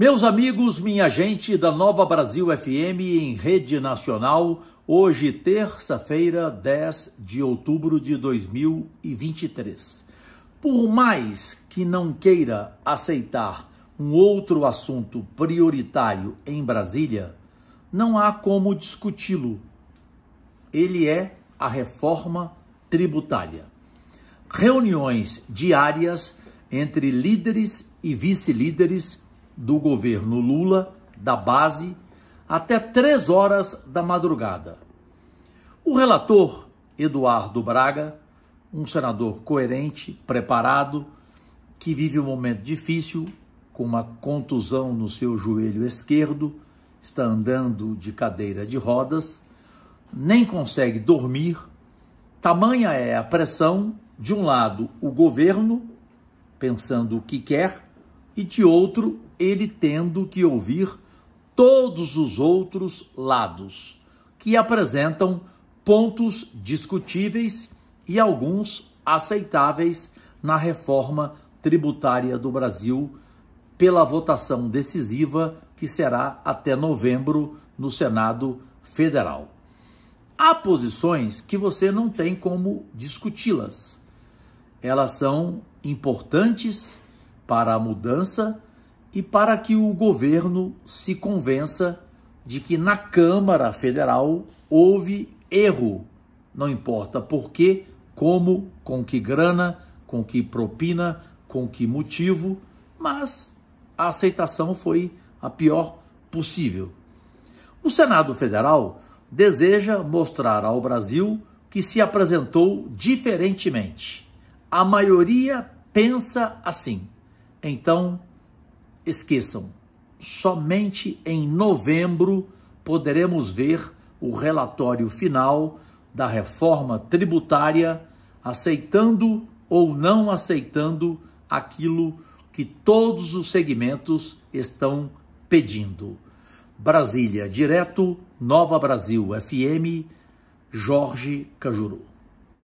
Meus amigos, minha gente da Nova Brasil FM em rede nacional, hoje, terça-feira, 10 de outubro de 2023. Por mais que não queira aceitar um outro assunto prioritário em Brasília, não há como discuti-lo. Ele é a reforma tributária. Reuniões diárias entre líderes e vice-líderes do governo Lula, da base, até três horas da madrugada. O relator, Eduardo Braga, um senador coerente, preparado, que vive um momento difícil, com uma contusão no seu joelho esquerdo, está andando de cadeira de rodas, nem consegue dormir. Tamanha é a pressão, de um lado, o governo, pensando o que quer, e de outro, ele tendo que ouvir todos os outros lados, que apresentam pontos discutíveis e alguns aceitáveis na reforma tributária do Brasil pela votação decisiva que será até novembro no Senado Federal. Há posições que você não tem como discuti-las. Elas são importantes para a mudança e para que o governo se convença de que na Câmara Federal houve erro, não importa por quê, como, com que grana, com que propina, com que motivo, mas a aceitação foi a pior possível. O Senado Federal deseja mostrar ao Brasil que se apresentou diferentemente. A maioria pensa assim. Então, esqueçam, somente em novembro poderemos ver o relatório final da reforma tributária, aceitando ou não aceitando aquilo que todos os segmentos estão pedindo. Brasília, direto, Nova Brasil FM, Jorge Cajuru.